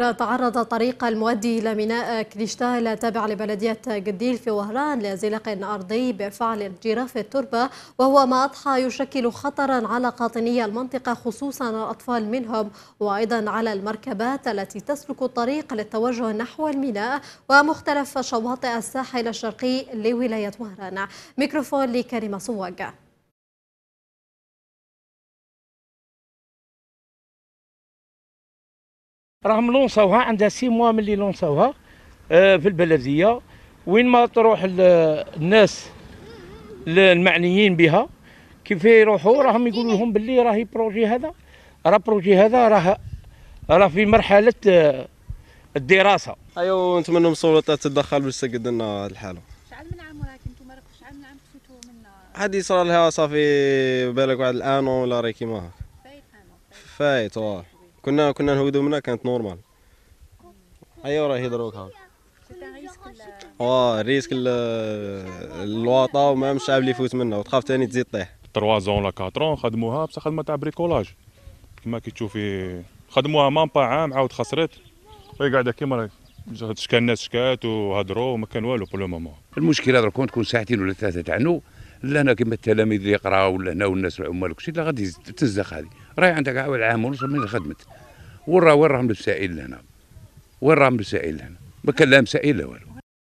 تعرض طريق المؤدي إلى ميناء كريشتال التابع لبلدية قديل في وهران لزلق أرضي بفعل انجراف التربة وهو ما أضحى يشكل خطرا على قاطني المنطقة خصوصا الأطفال منهم وأيضا على المركبات التي تسلك الطريق للتوجه نحو الميناء ومختلف شواطئ الساحل الشرقي لولاية وهران ميكروفون لكريمة صواق راهم لونصوها عندها سي موا من اللي لونصوها آه، في البلديه وين ما تروح الناس المعنيين بها كيف يروحوا راهم يقولوا لهم باللي راهي بروجي هذا راه بروجي هذا راه راه في مرحله آه، الدراسه ايوا نتمنوا السلطات تتدخل باش تسقد لنا الحاله شحال من عام راك انتم راكم شحال من عام تفوتوا من آه، هذه صرا لها صافي بالك واحد الان ولا راهي كيما هاك فايت فايت واه كنا كنا نهودو منها كانت نورمال هيا أيوة، راه يهضروك هاك اه ريسك الواطا وما الشعب اللي يفوت منها وتخاف ثاني تزيد طيح 3 زون ولا 4 خدموها بصح خدمه تاع بريكولاج كما كي تشوفي خدموها مامبا عام عاود خسرت وهي قاعده كيما راهي شكا الناس شكات وهضروا وما كان والو بلو مومون المشكله درك كون تكون ساعتين ولا ثلاثه لا هنا كيما التلاميذ اللي يقراو هنا والناس العمال وكشي لا غادي تزخ هذه راهي عندها عام ونص من خدمت وين وين راهم السائل هنا وين راهم السائل هنا ما كان لا مسائل لا والو